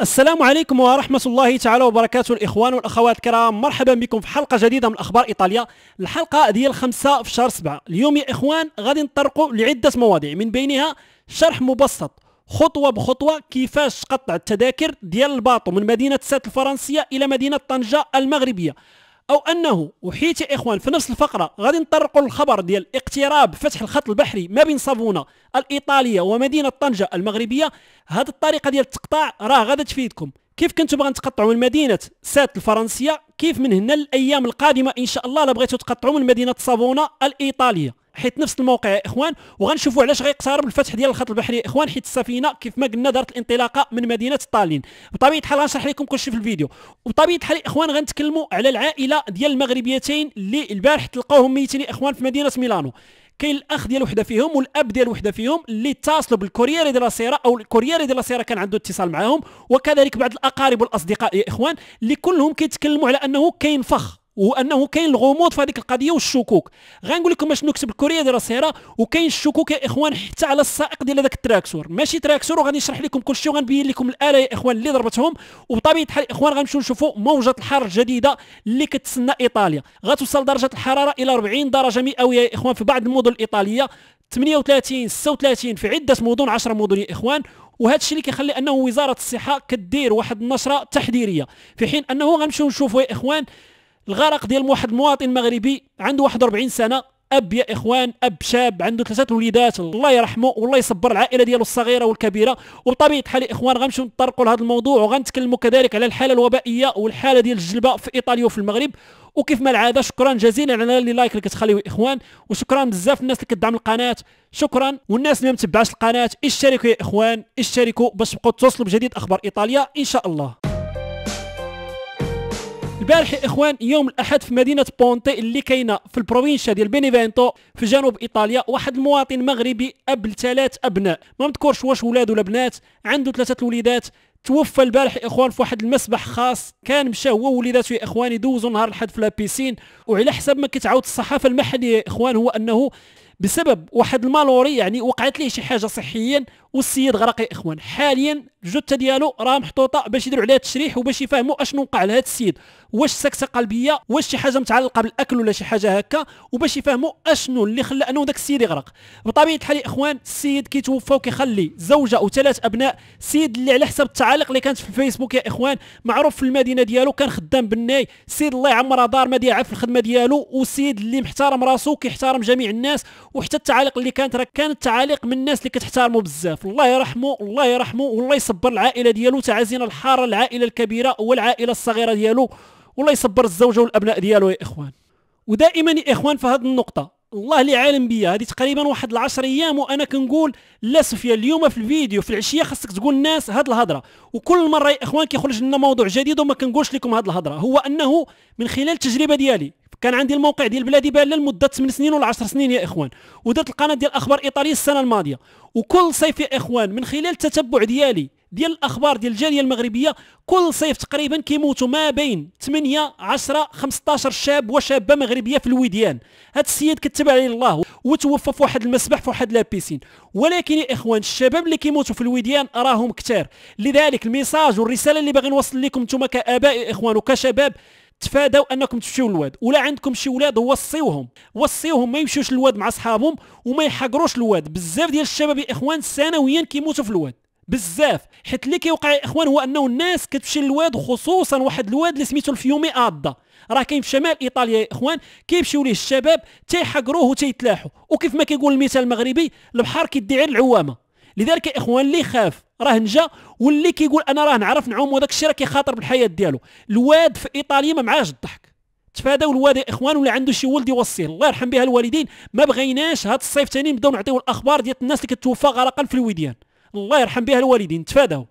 السلام عليكم ورحمة الله تعالى وبركاته الإخوان والأخوات الكرام مرحبا بكم في حلقة جديدة من أخبار إيطاليا الحلقة ديال الخمسة في شهر سبعة اليوم يا إخوان غادي نطرقوا لعدة مواضيع من بينها شرح مبسط خطوة بخطوة كيفاش قطع التذاكر ديال الباطو من مدينة سات الفرنسية إلى مدينة طنجة المغربية او انه وحيت يا اخوان في نفس الفقره غادي نطرقوا للخبر ديال اقتراب فتح الخط البحري ما بين صافونا الايطاليه ومدينه طنجه المغربيه هذه الطريقه ديال التقطاع راه غادي تفيدكم كيف كنتوا باغين تقطعوا من مدينه سات الفرنسيه كيف من هنا الايام القادمه ان شاء الله لا بغيتوا تقطعوا من مدينه صافونا الايطاليه حيت نفس الموقع يا اخوان وغنشوفوا علاش غيقترب الفتح ديال الخط البحري يا اخوان حيت السفينه كيف ما قلنا دارت الانطلاقه من مدينه طالين بطبيعه الحال غنشرح لكم كلشي في الفيديو وبطبيعه الحال يا اخوان غنتكلموا على العائله ديال المغربيتين اللي البارح تلقاوهم ميتين يا اخوان في مدينه ميلانو كاين الاخ ديال وحده فيهم والاب ديال وحده فيهم اللي اتصلوا بالكوريير ديال لاسيرا او الكوريير ديال لاسيرا كان عنده اتصال معاهم وكذلك بعض الاقارب والاصدقاء يا اخوان اللي كلهم كيتكلموا على انه كاين فخ وانه كاين الغموض في هذيك القضيه والشكوك غنقول لكم اش نكتب الكوريه ديال السيره وكاين الشكوك يا اخوان حتى على السائق ديال هذاك التراكسور ماشي تراكسور وغادي نشرح لكم كل شيء وغنبين لكم الاله يا اخوان اللي ضربتهم وبطبيعه الحال اخوان غنمشيو نشوفوا موجه الحر الجديده اللي كتسنى ايطاليا غتوصل درجه الحراره الى 40 درجه مئويه يا اخوان في بعض المدن الايطاليه 38 36 في عده مدن 10 مدن يا اخوان وهذا الشيء اللي كيخلي انه وزاره الصحه كدير واحد النشره تحذيريه في حين انه غنمشيو نشوفوا يا اخوان الغرق ديال واحد مواطن مغربي عنده 41 سنه اب يا اخوان اب شاب عنده ثلاثه وليدات الله يرحمه والله يصبر العائله ديالو الصغيره والكبيره وبطبيعه الحال اخوان غنمشيو نطرقوا لهذا الموضوع وغنتكلموا كذلك على الحاله الوبائيه والحاله ديال الجلبه في ايطاليا وفي المغرب وكيف ما العاده شكرا جزيلا على اللي لايك اللي كتخليوه اخوان وشكرا بزاف الناس اللي كتدعم القناه شكرا والناس اللي ما القناه اشتركوا يا اخوان اشتركوا باش تبقوا توصلوا بجديد اخبار ايطاليا ان شاء الله البارح يا اخوان يوم الاحد في مدينه بونتي اللي كاينه في البروفينشا ديال بينيفينتو في جنوب ايطاليا واحد المواطن مغربي اب لثلاث ابناء ما مذكورش واش ولاد ولا بنات عنده ثلاثه الوليدات توفى البارح يا اخوان في واحد المسبح خاص كان مشى هو ووليداتو يا اخوان يدوزوا نهار الاحد في لابيسين وعلى حسب ما كتعاود الصحافه المحليه يا اخوان هو انه بسبب واحد المالوري يعني وقعت ليه شي حاجه صحيا والسيد غرقي اخوان حاليا الجثه ديالو راه محطوطه باش يديروا عليها تشريح وباش يفهموا اشنو وقع لهذا السيد واش سكته قلبيه واش شي حاجه متعلقه بالاكل ولا شي حاجه هكا وباش يفهموا اشنو اللي خلى انه داك السيد يغرق بطبيعه الحال اخوان السيد كيتوفى وكيخلي زوجه وثلاث ابناء السيد اللي على حسب التعاليق اللي كانت في الفيسبوك يا اخوان معروف في المدينه ديالو كان خدام بالناي السيد الله يعمرها دار ما ديعها في الخدمه ديالو وسيد اللي محترم راسو كيحترم جميع الناس وحتى التعاليق اللي كانت راه كانت تعاليق من الناس اللي كتحترمو بزاف بزاف الله يرحمه الله يرحمه والله يصبر العائله ديالو تعازينا الحاره العائله الكبيره والعائله الصغيره ديالو والله يصبر الزوجه والابناء ديالو يا اخوان ودائما يا اخوان في هذه النقطه الله اللي عالم بيا هذه تقريبا واحد العشر ايام وانا كنقول لا سفيا اليوم في الفيديو في العشيه خاصك تقول الناس هاد الهضره وكل مره يا اخوان كيخرج لنا موضوع جديد وما كنقولش لكم هاد الهضره هو انه من خلال التجربه ديالي كان عندي الموقع ديال بلادي بالا لمده 8 سنين ولا 10 سنين يا اخوان ودرت القناه ديال اخبار ايطاليا السنه الماضيه وكل صيف يا اخوان من خلال التتبع ديالي ديال الاخبار ديال الجاليه المغربيه كل صيف تقريبا كيموتوا ما بين 8 10 15 شاب وشابه مغربيه في الوديان هذا السيد كتب عليه الله وتوفى في واحد المسبح في واحد لابيسين ولكن يا اخوان الشباب اللي كيموتوا في الوديان راهم كثار لذلك الميساج والرساله اللي باغي نوصل لكم انتم كاباء يا اخوان وكشباب تفاداو انكم تمشيو للواد ولا عندكم شي ولاد وصيوهم وصيوهم ما يمشيوش للواد مع صحابهم وما يحقروش الواد بزاف ديال الشباب يا اخوان سنويا كيموتوا في الواد بزاف حيت اللي كيوقع يا اخوان هو انه الناس كتمشي للواد خصوصا واحد الواد اللي سميتو الفيومي ادا راه كاين في شمال ايطاليا يا اخوان كيمشيو ليه الشباب تيحقروه وتيتلاحوا وكيف ما كيقول المثال المغربي البحر كيدي العوامه لذلك يا اخوان اللي خاف راه نجا واللي كيقول انا راه نعرف نعوم وداك الشيء راه كيخاطر بالحياه ديالو الواد في ايطاليا ما معاهش الضحك تفاداو الواد يا اخوان ولا عنده شي ولد يوصيه الله يرحم بها الوالدين ما بغيناش هذا الصيف ثاني نبداو نعطيو الاخبار ديال الناس اللي كتوفى غرقا في الوديان الله يرحم بها الوالدين تفاداو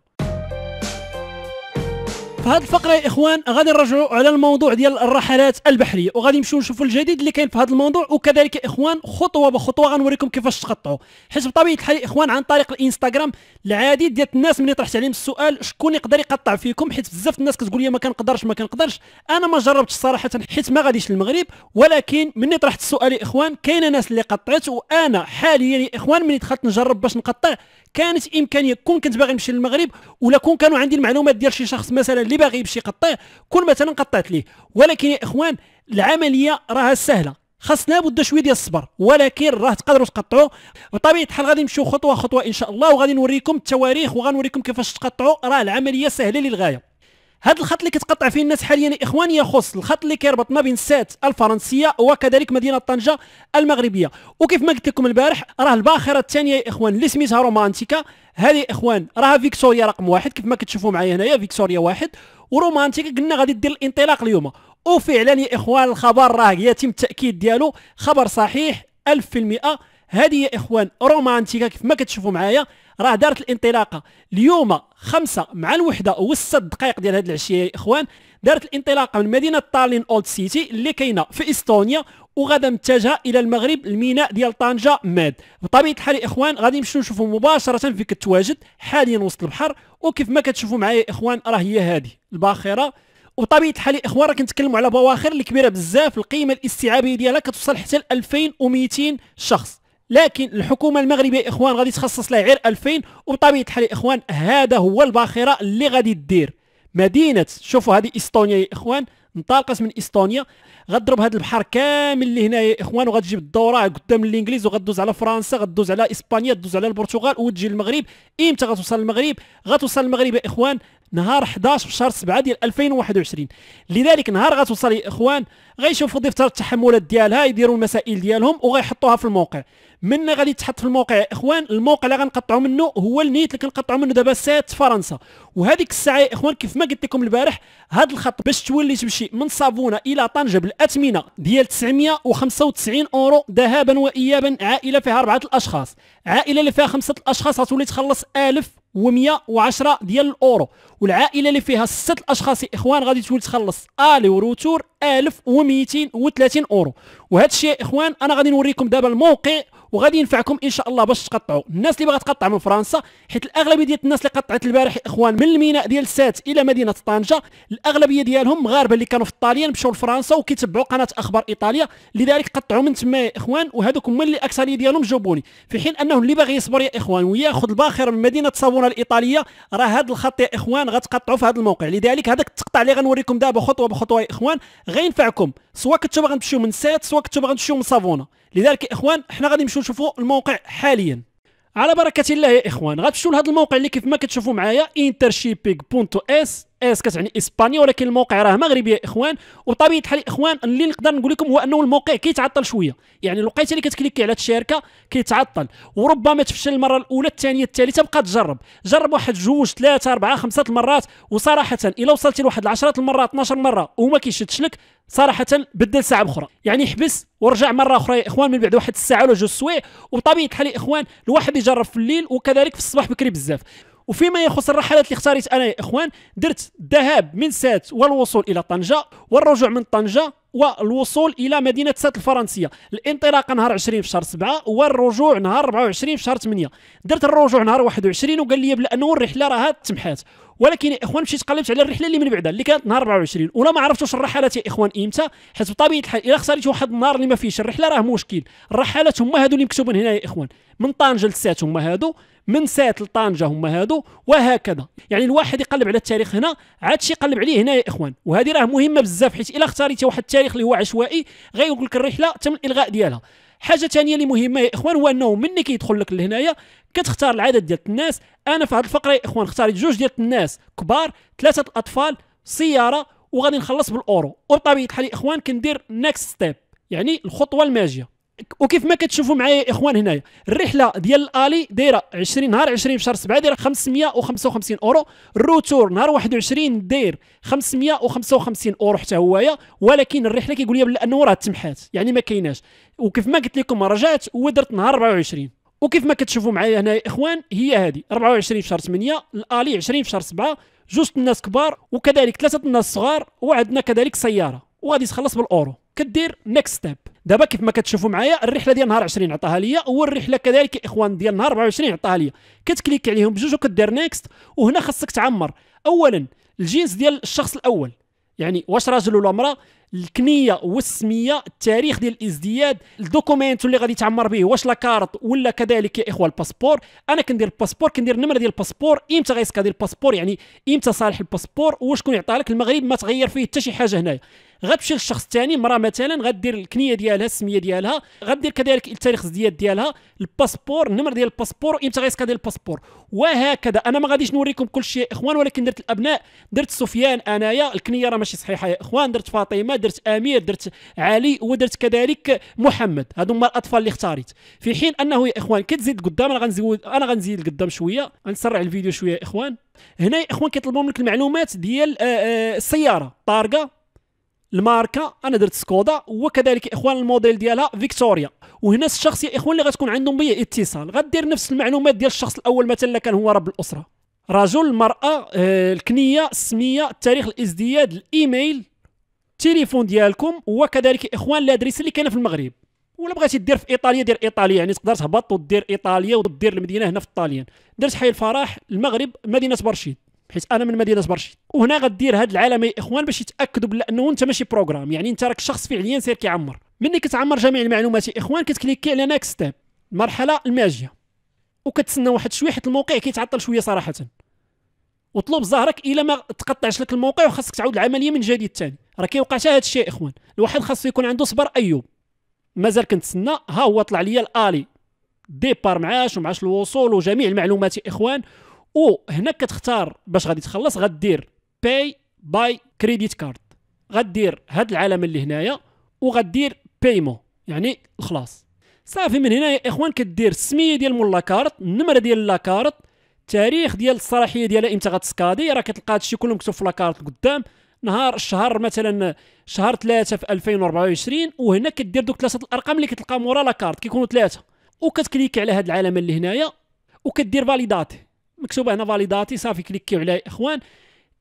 بهذه الفقره يا اخوان غادي نرجعوا على الموضوع ديال الرحلات البحريه وغادي نمشيو نشوفوا الجديد اللي كاين في هذا الموضوع وكذلك يا اخوان خطوه بخطوه غنوريكم كيفاش تقطعوا حيت بطبيعه الحال يا اخوان عن طريق الانستغرام العديد ديال الناس ملي طرحت عليهم السؤال شكون يقدر يقطع فيكم حيت بزاف الناس كتقول لي ما كنقدرش ما كنقدرش انا ما جربتش صراحه حيت ما غاديش للمغرب ولكن ملي طرحت السؤال يا اخوان كاين ناس اللي قطعت وانا حاليا يا اخوان ملي دخلت نجرب باش نقطع كانت امكانيه كون كنت باغي نمشي للمغرب ولا كون كانوا عندي المعلومات ديال شي شخص مثلا اللي باغي يمشي يقطع كون مثلا قطعت ليه ولكن يا اخوان العمليه راها سهله خاصنا بده شويه ديال الصبر ولكن راه تقدروا تقطعوا بطبيعه الحال غادي نمشيو خطوه خطوه ان شاء الله وغادي نوريكم التواريخ وغنوريكم كيفاش تقطعوا راه العمليه سهله للغايه هذا الخط اللي كتقطع فيه الناس حاليا اخواني يخص الخط اللي كيربط ما بين سات الفرنسيه وكذلك مدينه طنجه المغربيه وكيف ما قلت لكم البارح راه الباخره الثانيه يا اخوان اللي سميتها رومانتيكا هذه اخوان راها فيكتوريا رقم واحد كيف ما كتشوفوا معايا هنايا فيكتوريا واحد ورومانتيكا قلنا غادي دير الانطلاق اليوم وفعلا يا اخوان الخبر راه يتم التاكيد ديالو خبر صحيح 1000% هذه يا اخوان رومانتيكا كيف ما كتشوفوا معايا راه دارت الانطلاقه اليوم خمسة مع الوحده وسط دقائق ديال هذه العشيه يا اخوان دارت الانطلاقه من مدينه طالين اولد سيتي اللي كاينه في استونيا وغادا متجهه الى المغرب الميناء ديال طنجه ماد بطبيعه الحال اخوان غادي نمشيو نشوفوا مباشره فين كتواجد حاليا وسط البحر وكيف ما كتشوفوا معايا اخوان راه هي هذه الباخره وبطبيعه الحال اخوان راه كنتكلموا على بواخر الكبيره بزاف القيمه الاستيعابيه ديالها كتوصل حتى ل 2200 شخص لكن الحكومه المغربيه اخوان غادي تخصص لها غير 2000 وبطبيعه الحال اخوان هذا هو الباخره اللي غادي دير مدينه شوفوا هذه استونيا يا اخوان انطلقت من استونيا غضرب هذا البحر كامل اللي هنا يا اخوان وغتجيب الدوره قدام الانجليز وغدوز على فرنسا غدوز على اسبانيا غدوز على البرتغال وتجي المغرب امتى غتوصل المغرب غتوصل المغرب يا اخوان نهار 11 في شهر 7 ديال 2021 لذلك نهار غتوصل يا اخوان غيشوفوا دفتر التحملات ديالها يديروا المسائل ديالهم وغيحطوها في الموقع من غادي تحط في الموقع يا اخوان الموقع اللي غنقطعوا منه هو النيت اللي كنقطعوا منه دابا سات فرنسا وهذيك الساعه يا اخوان كيف ما قلت لكم البارح هذا الخط باش تولي تمشي من صابونه الى طنجه بالاثمنه ديال 995 اورو ذهابا وايابا عائله فيها اربعه الاشخاص عائله اللي فيها خمسه الاشخاص غتولي تخلص 1000 و110 ديال الاورو والعائله اللي فيها ست الاشخاص اخوان غادي تولي تخلص الي وروتور 1230 اورو وهذا الشيء اخوان انا غادي نوريكم دابا الموقع وغادي ينفعكم ان شاء الله باش تقطعوا الناس اللي باغا تقطع من فرنسا حيت الاغلبيه ديال الناس اللي قطعت البارح اخوان من الميناء ديال سات الى مدينه طنجه الاغلبيه ديالهم مغاربه اللي كانوا في الطاليان مشاو لفرنسا وكيتبعوا قناه اخبار ايطاليا لذلك قطعوا من تما يا اخوان وهذوك هما اللي اكثريه ديالهم جاوبوني في حين انه اللي باغي يصبر يا اخوان وياخذ الباخره من مدينه صابونه الايطاليه راه هذا الخط يا اخوان غتقطعوا في هذا الموقع لذلك هذاك التقطع اللي غنوريكم دابا خطوه بخطوه يا اخوان غينفعكم سواء كنتو باغي تمشيو من سات سواء كنتو باغي تمشيو من صابونه لذلك يا اخوان حنا غادي نمشيو نشوفوا الموقع حاليا على بركه الله يا اخوان غتمشيو لهذا الموقع اللي كيف ما كتشوفوا معايا intershipig.s اس كتعني اسبانيا ولكن الموقع راه مغربي يا اخوان وبطبيعه الحال اخوان اللي نقدر نقول لكم هو انه الموقع كيتعطل شويه يعني الوقيته اللي كتكليكي على الشركه كيتعطل وربما تفشل المره الاولى الثانيه الثالثه بقى تجرب جرب واحد جوج ثلاثه اربعه خمسه المرات وصراحه الا وصلتي لواحد 10 المرات 12 مره وما كيشدش لك صراحه بدل ساعه اخرى يعني حبس ورجع مره اخرى يا اخوان من بعد واحد الساعه ولا جوج سوايع وبطبيعه الحال اخوان الواحد يجرب في الليل وكذلك في الصباح بكري بزاف وفيما يخص الرحلات اللي اختاريت انا يا اخوان درت الذهاب من سات والوصول الى طنجه والرجوع من طنجه والوصول الى مدينه سات الفرنسيه الانطلاقه نهار 20 في شهر 7 والرجوع نهار 24 في شهر 8 درت الرجوع نهار 21 وقال لي بانه الرحله راها تمحات ولكن يا اخوان مشيت قلبت على الرحله اللي من بعدها اللي كانت نهار 24 ولا ما عرفتش الرحلات يا اخوان امتى حيت بطبيعه الحال الا خسرت واحد النهار اللي ما فيهش الرحله راه مشكل الرحلات هما هادو اللي مكتوبين هنا يا اخوان من طنجه لسات هما هادو من سات لطنجه هما هادو وهكذا يعني الواحد يقلب على التاريخ هنا عاد شي يقلب عليه هنا يا اخوان وهذه راه مهمه بزاف حيت الا اختاريتي واحد التاريخ اللي هو عشوائي غيقول لك الرحله تم الالغاء ديالها حاجه ثانيه اللي مهمه يا اخوان هو انه ملي كيدخل لك لهنايا كتختار العدد ديال الناس انا في هذه الفقره يا اخوان اختاريت جوج ديال الناس كبار ثلاثه الاطفال سياره وغادي نخلص بالاورو وبطبيعه الحال يا اخوان كندير نيكست ستيب يعني الخطوه الماجيه وكيف ما كتشوفوا معايا اخوان هنايا الرحله ديال الالي دايره 20 نهار 20 في شهر 7 دايره 555 اورو الروتور نهار 21 داير 555 اورو حتى هويا ولكن الرحله كيقول لي بانه راه تمحات يعني ما كايناش وكيف ما قلت لكم رجعت ودرت نهار 24 وكيف ما كتشوفوا معايا هنا يا اخوان هي هذه 24 في شهر 8 الالي 20 في شهر 7 جوج الناس كبار وكذلك ثلاثه الناس صغار وعندنا كذلك سياره وغادي تخلص بالاورو كدير نيكست ستيب دابا كيف ما كتشوفوا معايا الرحله ديال نهار 20 عطاها ليا والرحله كذلك يا اخوان ديال نهار 24 عطاها ليا كتكليك عليهم بجوج وكدير نيكست وهنا خاصك تعمر اولا الجنس ديال الشخص الاول يعني واش راجل ولا امراه الكنيه والسميه التاريخ ديال الازدياد الدوكومنت اللي غادي تعمر به واش لاكارت ولا كذلك يا اخوه الباسبور انا كندير الباسبور كندير النمره ديال الباسبور امتى ديال الباسبور يعني امتى صالح الباسبور وشكون يعطيها لك المغرب ما تغير فيه حتى شي حاجه هنايا غتمشي للشخص الثاني المراه مثلا غدير الكنيه ديالها السميه ديالها غدير كذلك التاريخ الزياد ديالها الباسبور النمر ديال الباسبور امتى غيسكا ديال الباسبور وهكذا انا ما غاديش نوريكم كل شيء يا اخوان ولكن درت الابناء درت سفيان انايا الكنيه راه ماشي صحيحه يا اخوان درت فاطمه درت امير درت علي ودرت كذلك محمد هادو هما الاطفال اللي اختاريت في حين انه يا اخوان كتزيد قدام انا غنزيد انا غنزيد قدام شويه غنسرع الفيديو شويه يا اخوان هنا يا اخوان كيطلبوا منك المعلومات ديال آه، آه، السياره طارقه الماركه انا درت سكودا وكذلك اخوان الموديل ديالها فيكتوريا وهنا الشخص يا اخوان اللي غتكون عندهم بيا اتصال غدير نفس المعلومات ديال الشخص الاول مثلا كان هو رب الاسره رجل آه، الكنيه السميه تاريخ الازدياد الايميل التليفون ديالكم وكذلك اخوان الادريس اللي كاينه في المغرب ولا بغيتي دير في ايطاليا دير ايطاليا يعني تقدر تهبط ودير ايطاليا ودير المدينه هنا في الطاليان درت حي الفرح المغرب مدينه برشيد حيت انا من مدينه برشيد وهنا غدير هاد العالم يا اخوان باش يتاكدوا بلا انه انت ماشي بروغرام يعني انت راك شخص فعليا سير كيعمر ملي كتعمر جميع المعلومات يا اخوان كتكليكي على نيكست ستيب المرحله الماجيه وكتسنى واحد شويه حيت الموقع كيتعطل شويه صراحه وطلب زهرك الا ما تقطعش لك الموقع وخاصك تعاود العمليه من جديد ثاني راه كيوقع حتى هذا الشيء اخوان الواحد خاصو يكون عنده صبر ايوب مازال كنتسنى ها هو طلع ليا الالي ديبار معاش ومعاش الوصول وجميع المعلومات يا اخوان وهنا كتختار باش غادي تخلص غدير باي باي كريديت كارد غدير هاد العلامه اللي هنايا وغدير بايمو يعني خلاص صافي من هنا يا اخوان كدير السميه ديال مول لاكارت النمره ديال لاكارت تاريخ التاريخ ديال الصلاحيه ديالها امتى غتسكادي راه كتلقى هادشي كله مكتوب في لاكارت قدام نهار الشهر مثلا شهر 3 في 2024 وهنا كدير دوك ثلاثه الارقام اللي كتلقى مورا لاكارت كيكونوا ثلاثه وكتكليك على هاد العلامه اللي هنايا وكدير فاليداتي مكتوبه هنا فاليداتي صافي كليكيو عليها يا اخوان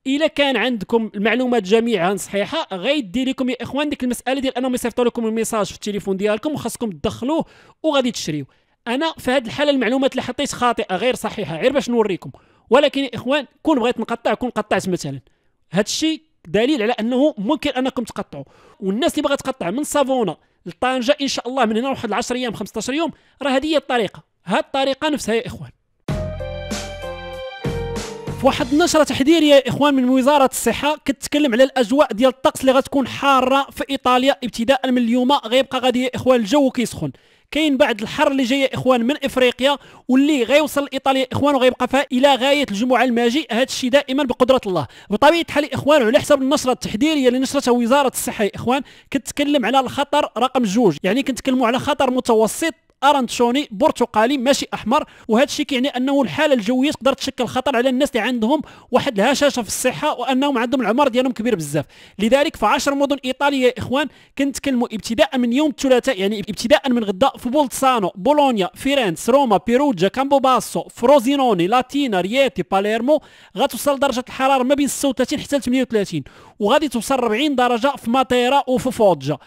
الا كان عندكم المعلومات جميعا صحيحه غيدي لكم يا اخوان ديك المساله ديال انهم يصيفطوا لكم الميساج في التليفون ديالكم وخاصكم تدخلوه وغادي تشريو انا في هذه الحاله المعلومات اللي حطيت خاطئه غير صحيحه غير باش نوريكم ولكن يا اخوان كون بغيت نقطع كون قطعت مثلا هذا الشيء دليل على انه ممكن انكم تقطعوا والناس اللي باغا تقطع من صافونا لطنجه ان شاء الله من هنا واحد 10 ايام 15 يوم راه هذه هي الطريقه هاد الطريقه نفسها يا اخوان واحد النشره تحذيريه يا اخوان من وزاره الصحه كتكلم على الاجواء ديال الطقس اللي غتكون حاره في ايطاليا ابتداء من اليوم غيبقى غادي يا اخوان الجو كيسخن كاين بعد الحر اللي جاي يا اخوان من افريقيا واللي غيوصل لايطاليا يا اخوان وغيبقى فيها الى غايه الجمعه الماجي هذا الشيء دائما بقدره الله بطبيعه الحال يا اخوان على حسب النشره التحذيريه اللي نشرتها وزاره الصحه يا اخوان كتكلم على الخطر رقم جوج يعني كنتكلموا على خطر متوسط ارانتشوني برتقالي ماشي احمر وهذا الشيء كيعني انه الحاله الجويه تقدر تشكل خطر على الناس اللي عندهم واحد الهشاشه في الصحه وانهم عندهم العمر ديالهم كبير بزاف لذلك في 10 مدن ايطاليه يا اخوان كنتكلموا ابتداء من يوم الثلاثاء يعني ابتداء من غدا في بولتسانو بولونيا فيرنس روما كامبو كامبوباسو فروزينوني لاتينا رياتي باليرمو غتوصل درجه الحراره ما بين 36 حتى 38 وغادي توصل 40 درجه في ماتيرا وفي فوجا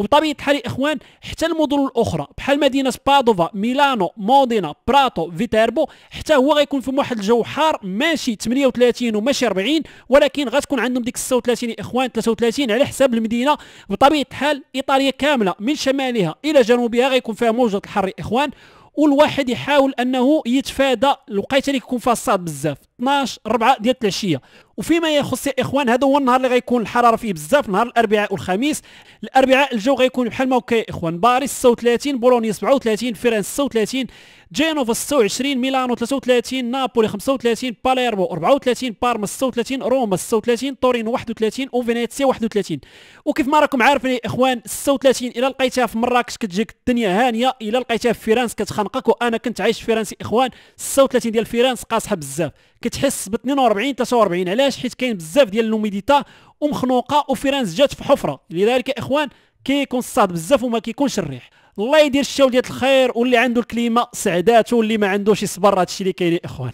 وبطبيعه الحال اخوان حتى المدن الاخرى بحال مدينه بادوفا ميلانو مودينا براتو فيتيربو حتى هو غيكون فيهم واحد الجو حار ماشي 38 وماشي 40 ولكن غتكون عندهم ديك 36 اخوان 33 على حساب المدينه بطبيعه الحال ايطاليا كامله من شمالها الى جنوبها غيكون فيها موجه الحر اخوان والواحد يحاول انه يتفادى الوقيته اللي كيكون فيها الصاد بزاف 12 4 ديال العشيه وفيما يخص يا اخوان هذا هو النهار اللي غيكون الحراره فيه بزاف نهار الاربعاء والخميس الاربعاء الجو غيكون بحال ما هو يا اخوان باريس 36 بولونيا 37 فرنسا 36 جينوفا 26 ميلانو 33 نابولي 35 باليرمو 34 بارما 36 روما 36 تورين 31 وفينيتسيا 31 وكيف ما راكم عارفين يا اخوان 36 الى لقيتها في مراكش كتجيك الدنيا هانيه الى لقيتها في فرنسا كتخنقك وانا كنت عايش في فرنسا اخوان 36 ديال فرنسا قاصحه بزاف كتحس ب 42 43 علاش حيت كاين بزاف ديال لوميديتا ومخنوقه وفيرانس جات في حفره لذلك يا اخوان كيكون الصاد بزاف وما كيكونش الريح الله يدير الشاو ديال الخير واللي عنده الكليمه سعداته واللي ما عندوش يصبر هادشي اللي كاين يا اخوان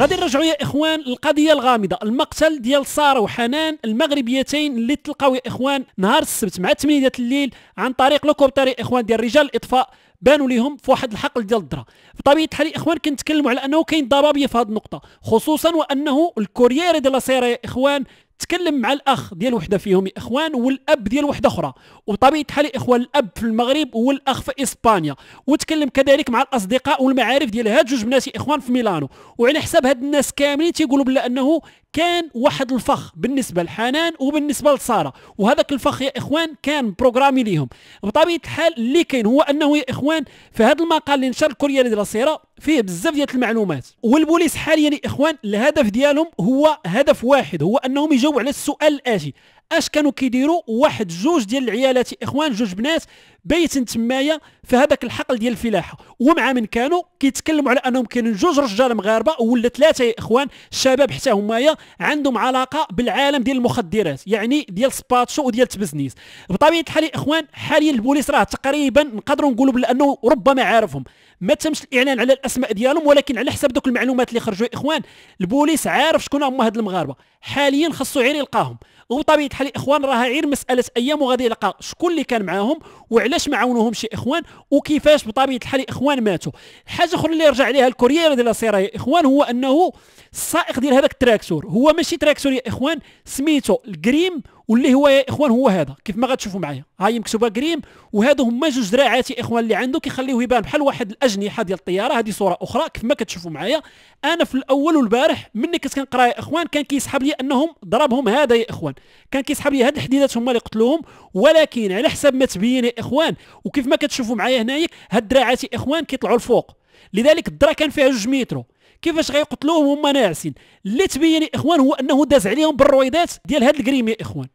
غادي نرجعوا يا اخوان للقضيه الغامضه المقتل ديال ساره وحنان المغربيتين اللي تلقاو يا اخوان نهار السبت مع 8 الليل عن طريق لوكوبتر يا اخوان ديال رجال الاطفاء بانوا ليهم في واحد الحقل ديال الدره بطبيعه الحال الاخوان كنتكلموا على انه كاين ضبابيه في هذه النقطه خصوصا وانه الكوريير ديال سيري اخوان تكلم مع الاخ ديال وحده فيهم اخوان والاب ديال وحده اخرى وطبيعه الحال اخوان الاب في المغرب والاخ في اسبانيا وتكلم كذلك مع الاصدقاء والمعارف ديال هاد جوج بناتي اخوان في ميلانو وعلى حساب هاد الناس كاملين تيقولوا بلا انه كان واحد الفخ بالنسبه لحنان وبالنسبه لساره وهذاك الفخ يا اخوان كان بروغرامي ليهم بطبيعه الحال اللي كاين هو انه يا اخوان في هذا المقال اللي نشر الكورية ديال السيره فيه بزاف ديال المعلومات والبوليس حاليا اخوان الهدف ديالهم هو هدف واحد هو انهم يجاوبوا على السؤال الاتي اش كانوا كيديروا واحد جوج ديال العيالات اخوان جوج بنات بيتن تمايا في هذاك الحقل ديال الفلاحه ومع من كانوا كيتكلموا على انهم كاينين جوج رجال مغاربه ولا ثلاثه يا اخوان شباب حتى همايا عندهم علاقه بالعالم ديال المخدرات يعني ديال سباتشو وديال تبزنيس بطبيعه الحال يا اخوان حاليا البوليس راه تقريبا نقدروا نقولوا بانه ربما عارفهم ما تمش الاعلان على الاسماء ديالهم ولكن على حسب دوك المعلومات اللي خرجوا يا اخوان البوليس عارف شكون هما هاد المغاربه حاليا خاصو غير يلقاهم وبطبيعه الحال الاخوان راها غير مساله ايام وغادي يلقى شكون اللي كان معاهم وعلاش ما عاونوهمش الاخوان اخوان وكيفاش بطبيعه الحال الاخوان ماتوا حاجه اخرى اللي رجع عليها الكوريير ديال السيره يا اخوان هو انه السائق ديال هذاك التراكتور هو ماشي تراكتور يا اخوان سميتو الكريم واللي هو يا اخوان هو هذا كيف ما غتشوفوا معايا هاي مكتوبه كريم وهادو هما جوج ذراعات يا اخوان اللي عنده كيخليوه يبان بحال واحد الاجنحه ديال الطياره هذه صوره اخرى كيف ما كتشوفوا معايا انا في الاول والبارح مني كنت كنقرا يا اخوان كان كيسحب لي انهم ضربهم هذا يا اخوان كان كيسحب لي هاد الحديدات هما اللي قتلوهم ولكن على حسب ما تبين يا اخوان وكيف ما كتشوفوا معايا هنايا هاد الدراعات يا اخوان كيطلعوا لفوق لذلك الدرا كان فيها جوج مترو كيفاش غيقتلوهم هما ناعسين اللي تبين يا اخوان هو انه داز عليهم بالرويدات ديال هاد الكريم يا اخوان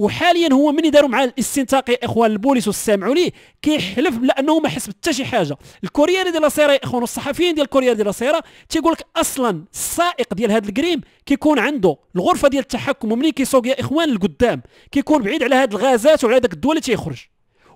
وحاليا هو من داروا معاه الاستنتاق يا اخوان البوليس واستمعوا ليه كيحلف بلا انه ما حس بحتى شي حاجه الكوريير ديال لاسيرا يا اخوان الصحفيين ديال الكوريير ديال لاسيرا تيقول لك اصلا السائق ديال هذا الكريم كيكون عنده الغرفه ديال التحكم ومنين كيسوق يا اخوان لقدام كيكون بعيد على هاد الغازات وعلى داك الدول اللي تيخرج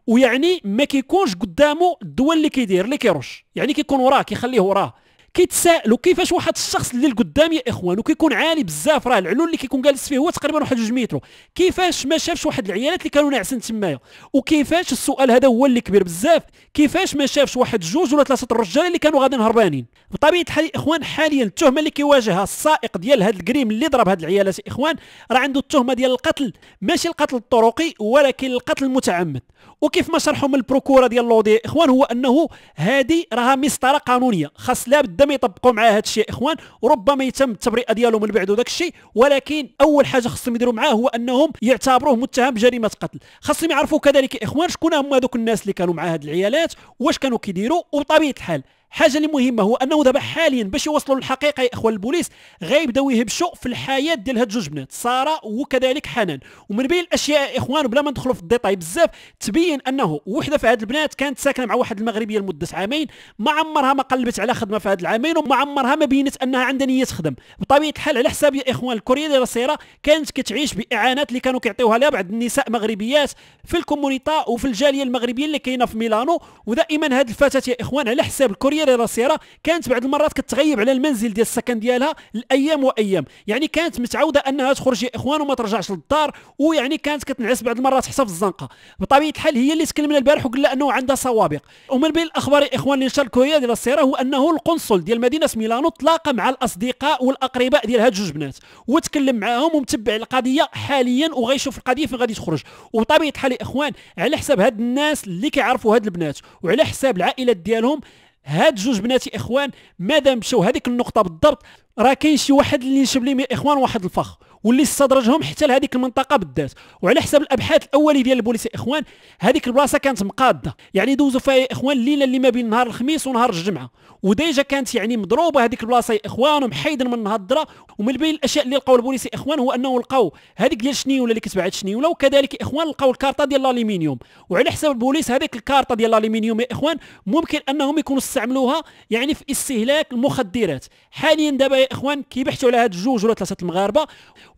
ويعني ما كيكونش قدامه الدول اللي كيدير اللي كيرش يعني كيكون وراه كيخليه وراه كيتسائلوا كيفاش واحد الشخص اللي لقدام يا اخوان وكيكون عالي بزاف راه العلو اللي كيكون جالس فيه هو تقريبا واحد جوج متر كيفاش ما شافش واحد العيالات اللي كانوا ناعسين تمايا وكيفاش السؤال هذا هو اللي كبير بزاف كيفاش ما شافش واحد جوج ولا ثلاثه الرجال اللي كانوا غاديين هربانين بطبيعه الحال اخوان حاليا التهمه اللي كيواجهها السائق ديال هذا الكريم اللي ضرب هذه العيالات اخوان راه عنده التهمه ديال القتل ماشي القتل الطرقي ولكن القتل المتعمد وكيف ما شرحوا من البروكوره ديال لودي اخوان هو انه هذه راها مسطره قانونيه خاص لابد ما يطبقوا معاه هذا الشيء اخوان وربما يتم التبرئه ديالو من بعد وداك الشيء ولكن اول حاجه خصهم يديروا معاه هو انهم يعتبروه متهم بجريمه قتل خاصهم يعرفوا كذلك اخوان شكون هما هذوك الناس اللي كانوا مع هاد العيالات واش كانوا كيديروا وبطبيعه الحال حاجه اللي مهمه هو انه دابا حاليا باش يوصلوا للحقيقه يا اخوان البوليس غيبداو يهبشوا في الحياه ديال هاد جوج بنات ساره وكذلك حنان ومن بين الاشياء يا اخوان بلا ما ندخلوا في الديتاي بزاف تبين انه وحده في هاد البنات كانت ساكنه مع واحد المغربيه لمده عامين ما عمرها ما قلبت على خدمه في هاد العامين وما عمرها ما بينت انها عندها نيه تخدم بطبيعه الحال على حساب يا اخوان الكوريه ديال ساره كانت كتعيش باعانات اللي كانوا كيعطيوها لها بعض النساء مغربيات في الكومونيتا وفي الجاليه المغربيه اللي كاينه في ميلانو ودائما هاد الفتاه يا اخوان على حساب الكوريه مسيره الى كانت بعض المرات كتغيب على المنزل ديال السكن ديالها الايام وايام يعني كانت متعوده انها تخرج يا اخوان وما ترجعش للدار ويعني كانت كتنعس بعض المرات حتى في الزنقه بطبيعه الحال هي اللي تكلمنا البارح وقال انه عندها سوابق ومن بين الاخبار يا اخوان اللي نشر الكوريه ديال السيره هو انه القنصل ديال مدينه ميلانو تلاقى مع الاصدقاء والاقرباء ديال هاد جوج بنات وتكلم معاهم ومتبع القضيه حاليا وغيشوف القضيه فين غادي تخرج وبطبيعه الحال يا اخوان على حساب هاد الناس اللي كيعرفوا هاد البنات وعلى حساب العائلات ديالهم هاد جوج بناتي اخوان مادام مشاو هذيك النقطه بالضبط راه كاين شي واحد اللي ينشب لهم اخوان واحد الفخ واللي استدرجهم حتى لهذيك المنطقه بالذات وعلى حسب الابحاث الاولي ديال البوليس اخوان هذيك البلاصه كانت مقاده يعني دوزوا فيها يا اخوان الليله اللي ما بين نهار الخميس ونهار الجمعه وديجا كانت يعني مضروبه هذيك البلاصه يا اخوان ومحيدن منها النهضره ومن بين الاشياء اللي لقاو البوليس اخوان هو انه لقاو هذيك ديال شنيوله اللي كتبعد شنيوله وكذلك اخوان لقاو الكارطه ديال الالومنيوم وعلى حسب البوليس هذيك الكارطه ديال الالومنيوم يا اخوان ممكن انهم يكونوا استعملوها يعني في استهلاك المخدرات حاليا دابا يا اخوان كيبحثوا على هاد الجوج ولا ثلاثه المغاربه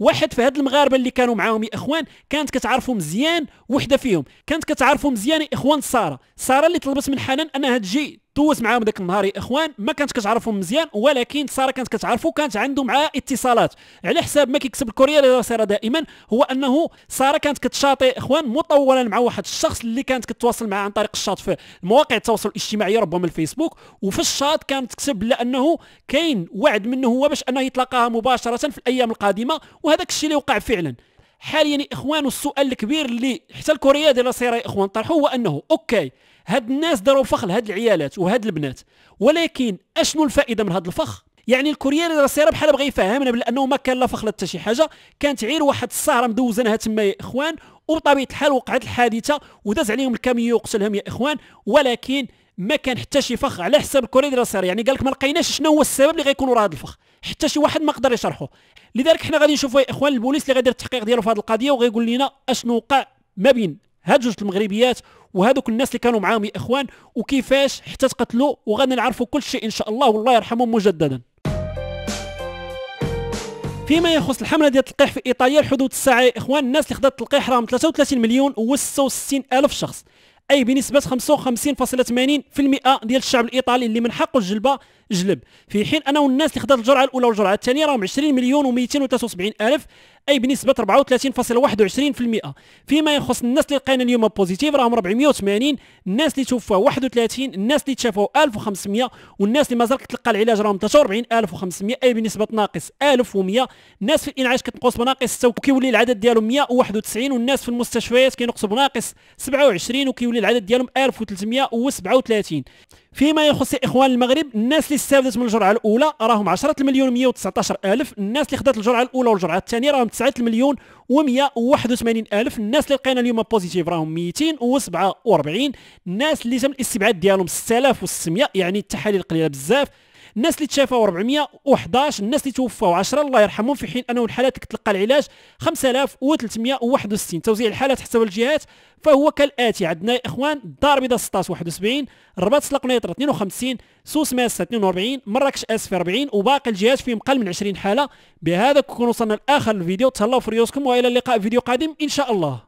واحد في هاد المغاربه اللي كانوا معاهم يا اخوان كانت كتعرفوا مزيان وحده فيهم كانت كتعرفوا مزيان يا اخوان ساره ساره اللي طلبت من حنان انها تجي دوز معاهم ذاك النهار يا اخوان ما كانت كتعرفهم مزيان ولكن ساره كانت كتعرفو كانت عنده معاه اتصالات على حساب ما كيكسب الكوريا ساره دائما هو انه ساره كانت كتشاطي اخوان مطولا مع واحد الشخص اللي كانت كتواصل معاه عن طريق الشاط في مواقع التواصل الاجتماعي ربما الفيسبوك وفي الشاط كانت تكتب لانه كاين وعد منه هو باش انه يتلاقاها مباشره في الايام القادمه وهذاك الشيء اللي وقع فعلا حاليا يا اخوان السؤال الكبير اللي حتى الكوريا ديال سيرا يا اخوان طرحوه هو انه اوكي هاد الناس داروا فخ لهاد العيالات وهاد البنات ولكن اشنو الفائده من هاد الفخ يعني الكوريير راه سير بحال بغى يفهمنا بانه ما كان لا فخ لا حتى شي حاجه كانت غير واحد السهره مدوزنها تما يا اخوان وبطبيعه الحال وقعت الحادثه وداز عليهم الكاميو وقتلهم يا اخوان ولكن ما كان حتى شي فخ على حساب الكوريير سير يعني قال لك ما لقيناش شنو هو السبب اللي غيكون ورا هذا الفخ حتى شي واحد ما قدر يشرحه لذلك حنا غادي نشوفوا يا اخوان البوليس اللي غيدير التحقيق ديالو في هذه القضيه وغيقول لنا اشنو وقع ما بين هاد جوج المغربيات وهذوك الناس اللي كانوا معاهم يا اخوان وكيفاش حتى تقتلوا وغادي نعرفوا كل شيء ان شاء الله والله يرحمهم مجددا فيما يخص الحمله ديال التلقيح في ايطاليا لحدود الساعه يا اخوان الناس اللي خدات التلقيح راهم 33 مليون و66 الف شخص اي بنسبه 55.80% ديال الشعب الايطالي اللي من حقه الجلبه جلب في حين انه الناس اللي خدات الجرعه الاولى والجرعه الثانيه راهم 20 مليون و273 الف اي بنسبه 34.21% فيما يخص الناس اللي لقينا اليوم بوزيتيف راهم 480 الناس اللي توفوا 31 الناس اللي تشافوا 1500 والناس اللي مازال كتلقى العلاج راهم 43500 اي بنسبه ناقص 1100 الناس في الانعاش كتنقص بناقص 6 وكيولي العدد ديالهم 191 والناس في المستشفيات كينقصوا بناقص 27 وكيولي العدد ديالهم 1337 فيما يخص اخوان المغرب الناس اللي استفادت من الجرعه الاولى راهم 10 مليون 119 الف الناس اللي خدات الجرعه الاولى والجرعه الثانيه راهم 9 مليون و181 الف الناس اللي لقينا اليوم بوزيتيف راهم 247 الناس اللي تم الاستبعاد ديالهم 6600 يعني التحاليل قليله بزاف الناس اللي تشافوا 411 الناس اللي توفوا 10 الله يرحمهم في حين انه الحالات اللي تلقى العلاج 5361 توزيع الحالات حسب الجهات فهو كالاتي عندنا يا اخوان الدار البيضاء 16 71 الرباط سلا قنيطره 52 سوس ماسة 42 مراكش اسفي 40 وباقي الجهات فيهم قل من 20 حالة بهذا كون وصلنا لاخر الفيديو تهلاو في ريوسكم والى اللقاء في فيديو قادم ان شاء الله